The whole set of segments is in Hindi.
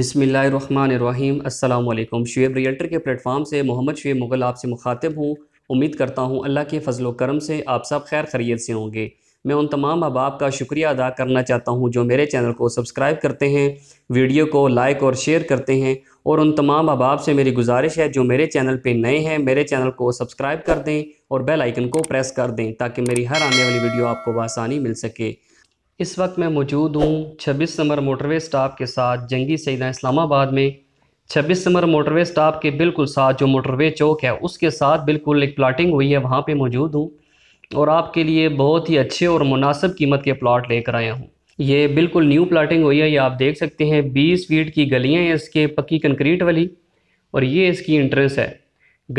बिसमीम अल्लाम शुएब रियल्टर के प्लेटफॉर्म से मोहम्मद शुएब मुग़ल आपसे मुखातिब हूँ उम्मीद करता हूँ अल्लाह के फजल करम से आप सब खैर खरीत से होंगे मैं उन तमाम अहबाब का शुक्रिया अदा करना चाहता हूँ जो मेरे चैनल को सब्सक्राइब करते हैं वीडियो को लाइक और शेयर करते हैं और उन तमाम अहबाब से मेरी गुजारिश है जो मेरे चैनल पर नए हैं मेरे चैनल को सब्सक्राइब कर दें और बेलाइकन को प्रेस कर दें ताकि मेरी हर आने वाली वीडियो आपको बसानी मिल सके इस वक्त मैं मौजूद हूँ छब्बीस नंबर मोटरवे स्टाफ के साथ जंगी सईदा इस्लामाबाद में छब्बीस नंबर मोटरवे स्टाफ के बिल्कुल साथ जो मोटरवे चौक है उसके साथ बिल्कुल एक प्लाटिंग हुई है वहाँ पे मौजूद हूँ और आपके लिए बहुत ही अच्छे और मुनासिब कीमत के प्लाट लेकर आया हूँ ये बिल्कुल न्यू प्लाटिंग हुई है ये आप देख सकते हैं बीस फीट की गलियाँ हैं इसके पक्की कंक्रीट वाली और ये इसकी इंट्रेंस है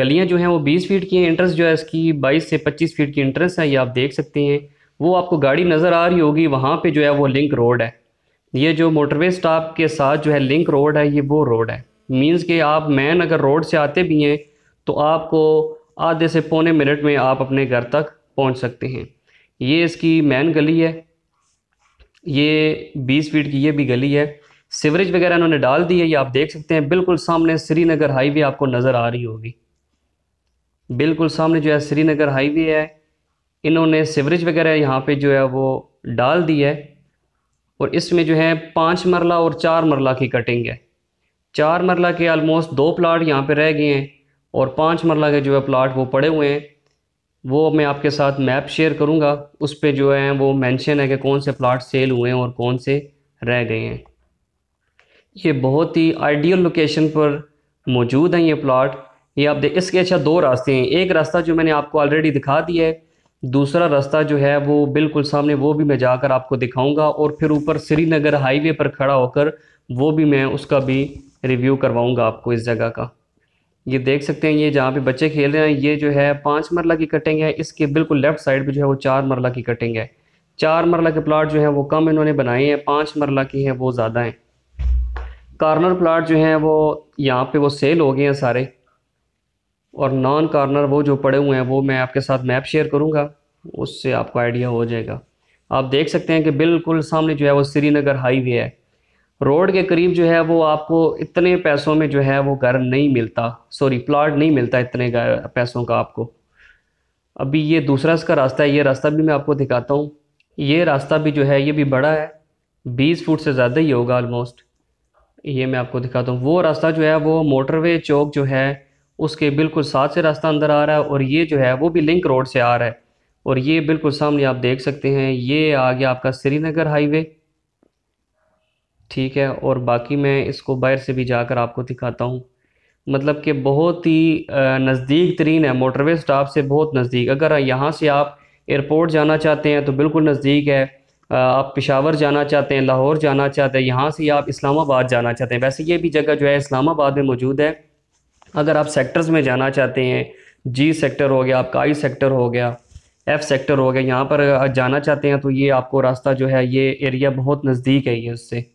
गलियाँ जो हैं वो बीस फीट की हैं इंट्रेंस जो है इसकी बाईस से पच्चीस फीट की इंट्रेंस है ये आप देख सकते हैं वो आपको गाड़ी नज़र आ रही होगी वहाँ पे जो है वो लिंक रोड है ये जो मोटरवे स्टॉप के साथ जो है लिंक रोड है ये वो रोड है मींस कि आप मैन अगर रोड से आते भी हैं तो आपको आधे से पौने मिनट में आप अपने घर तक पहुँच सकते हैं ये इसकी मैन गली है ये बीस फीट की ये भी गली है सिवरेज वगैरह इन्होंने डाल दी है ये आप देख सकते हैं बिल्कुल सामने श्रीनगर हाईवे आपको नज़र आ रही होगी बिल्कुल सामने जो है श्रीनगर हाईवे है इन्होंने सिवरेज वगैरह यहाँ पे जो है वो डाल दी है और इसमें जो है पाँच मरला और चार मरला की कटिंग है चार मरला के आलमोस्ट दो प्लाट यहाँ पे रह गए हैं और पाँच मरला के जो है प्लाट वो पड़े हुए हैं वो मैं आपके साथ मैप शेयर करूँगा उस पर जो है वो मैंशन है कि कौन से प्लाट सेल हुए हैं और कौन से रह गए हैं ये बहुत ही आइडियल लोकेशन पर मौजूद हैं ये प्लाट ये आप देख इसके अच्छा दो रास्ते हैं एक रास्ता जो मैंने आपको ऑलरेडी दिखा दिया है दूसरा रास्ता जो है वो बिल्कुल सामने वो भी मैं जाकर आपको दिखाऊंगा और फिर ऊपर श्रीनगर हाईवे पर खड़ा होकर वो भी मैं उसका भी रिव्यू करवाऊंगा आपको इस जगह का ये देख सकते हैं ये जहाँ पे बच्चे खेल रहे हैं ये जो है पाँच मरला की कटिंग है इसके बिल्कुल लेफ्ट साइड पर जो है वो चार मरला की कटिंग है चार मरला के प्लाट जो है वो कम इन्होंने बनाए हैं पाँच मरला की हैं वो ज़्यादा हैं कार्नर प्लाट जो हैं वो यहाँ पर वो सेल हो गए हैं सारे और नॉन कार्नर वो जो पड़े हुए हैं वो मैं आपके साथ मैप शेयर करूँगा उससे आपको आइडिया हो जाएगा आप देख सकते हैं कि बिल्कुल सामने जो है वो श्रीनगर हाईवे है रोड के करीब जो है वो आपको इतने पैसों में जो है वो घर नहीं मिलता सॉरी प्लाट नहीं मिलता इतने पैसों का आपको अभी ये दूसरा इसका रास्ता है ये रास्ता भी मैं आपको दिखाता हूँ ये रास्ता भी जो है ये भी बड़ा है बीस फुट से ज़्यादा ही होगा ऑलमोस्ट ये मैं आपको दिखाता हूँ वो रास्ता जो है वो मोटरवे चौक जो है उसके बिल्कुल साथ से रास्ता अंदर आ रहा है और ये जो है वो भी लिंक रोड से आ रहा है और ये बिल्कुल सामने आप देख सकते हैं ये आ गया आपका श्रीनगर हाईवे ठीक है और बाकी मैं इसको बाहर से भी जाकर आपको दिखाता हूँ मतलब कि बहुत ही नज़दीक तरीन है मोटरवे स्टाफ से बहुत नज़दीक अगर यहाँ से आप एयरपोर्ट जाना चाहते हैं तो बिल्कुल नज़दीक है आप पिशावर जाना चाहते हैं लाहौर जाना चाहते हैं यहाँ से आप इस्लामाबाद जाना चाहते हैं वैसे ये भी जगह जो है इस्लामाबाद में मौजूद है अगर आप सेक्टर्स में जाना चाहते हैं जी सेक्टर हो गया आपका आई सेक्टर हो गया एफ़ सेक्टर हो गया यहाँ पर जाना चाहते हैं तो ये आपको रास्ता जो है ये एरिया बहुत नज़दीक है ये उससे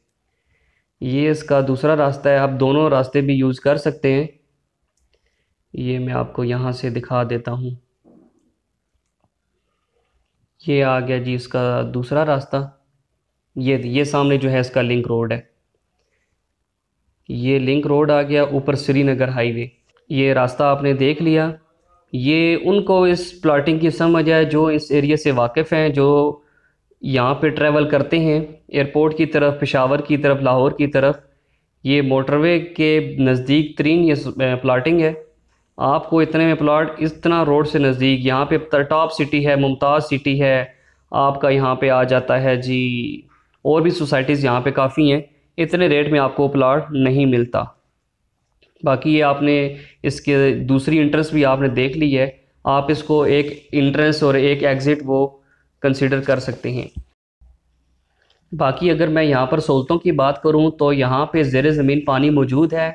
ये इसका दूसरा रास्ता है आप दोनों रास्ते भी यूज़ कर सकते हैं ये मैं आपको यहाँ से दिखा देता हूँ ये आ गया जी इसका दूसरा रास्ता ये ये सामने जो है इसका लिंक रोड है ये लिंक रोड आ गया ऊपर श्रीनगर हाईवे ये रास्ता आपने देख लिया ये उनको इस प्लाटिंग की समझ है जो इस एरिया से वाकिफ़ हैं जो यहाँ पे ट्रैवल करते हैं एयरपोर्ट की तरफ पेशावर की तरफ लाहौर की तरफ ये मोटरवे के नज़दीक तरीन ये प्लाटिंग है आपको इतने में प्लाट इतना रोड से नज़दीक यहाँ पे टॉप सिटी है मुमताज़ सिटी है आपका यहाँ पे आ जाता है जी और भी सोसाइटीज़ यहाँ पे काफ़ी हैं इतने रेट में आपको प्लाट नहीं मिलता बाकी ये आपने इसके दूसरी इंट्रेंस भी आपने देख ली है आप इसको एक इंट्रेंस और एक एग्ज़िट वो कंसिडर कर सकते हैं बाकी अगर मैं यहाँ पर सहूलतों की बात करूँ तो यहाँ पे ज़ेर ज़मीन पानी मौजूद है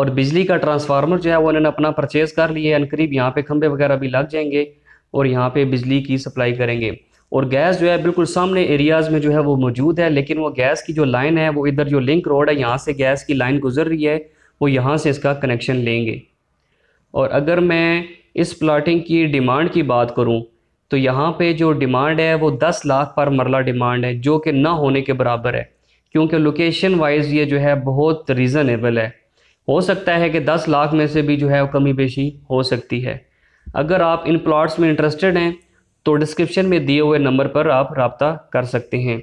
और बिजली का ट्रांसफार्मर जो है वो उन्होंने अपना परचेज़ कर लिया है करीब यहाँ पे खम्भे वगैरह भी लग जाएंगे और यहाँ पे बिजली की सप्लाई करेंगे और गैस जो है बिल्कुल सामने एरियाज़ में जो है वो मौजूद है लेकिन वो गैस की जो लाइन है वो इधर जो लिंक रोड है यहाँ से गैस की लाइन गुजर रही है वो यहाँ से इसका कनेक्शन लेंगे और अगर मैं इस प्लाटिंग की डिमांड की बात करूँ तो यहाँ पे जो डिमांड है वो 10 लाख पर मरला डिमांड है जो कि ना होने के बराबर है क्योंकि लोकेशन वाइज ये जो है बहुत रीज़नेबल है हो सकता है कि 10 लाख में से भी जो है वो कमी पेशी हो सकती है अगर आप इन प्लॉट्स में इंटरेस्टेड हैं तो डिस्क्रिप्शन में दिए हुए नंबर पर आप रबता कर सकते हैं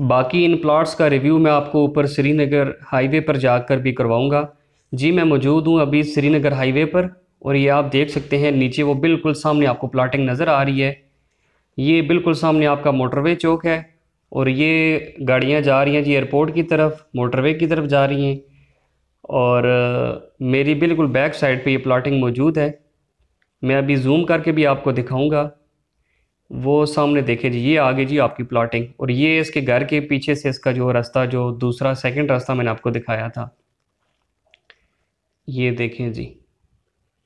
बाकी इन प्लाट्स का रिव्यू मैं आपको ऊपर श्रीनगर हाईवे पर जाकर भी करवाऊंगा जी मैं मौजूद हूँ अभी श्रीनगर हाईवे पर और ये आप देख सकते हैं नीचे वो बिल्कुल सामने आपको प्लाटिंग नज़र आ रही है ये बिल्कुल सामने आपका मोटरवे चौक है और ये गाड़ियाँ जा रही हैं जी एयरपोर्ट की तरफ मोटरवे की तरफ जा रही हैं और मेरी बिल्कुल बैक साइड पर ये प्लाटिंग मौजूद है मैं अभी जूम करके भी आपको दिखाऊँगा वो सामने देखे जी ये आगे जी आपकी प्लॉटिंग और ये इसके घर के पीछे से इसका जो रास्ता जो दूसरा सेकंड रास्ता मैंने आपको दिखाया था ये देखें जी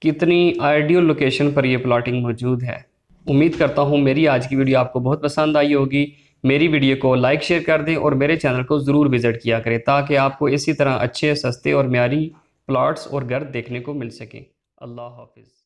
कितनी आइडियल लोकेशन पर ये प्लॉटिंग मौजूद है उम्मीद करता हूँ मेरी आज की वीडियो आपको बहुत पसंद आई होगी मेरी वीडियो को लाइक शेयर कर दें और मेरे चैनल को ज़रूर विज़िट किया करें ताकि आपको इसी तरह अच्छे सस्ते और म्यारी प्लाट्स और घर देखने को मिल सकें अल्लाह हाफिज़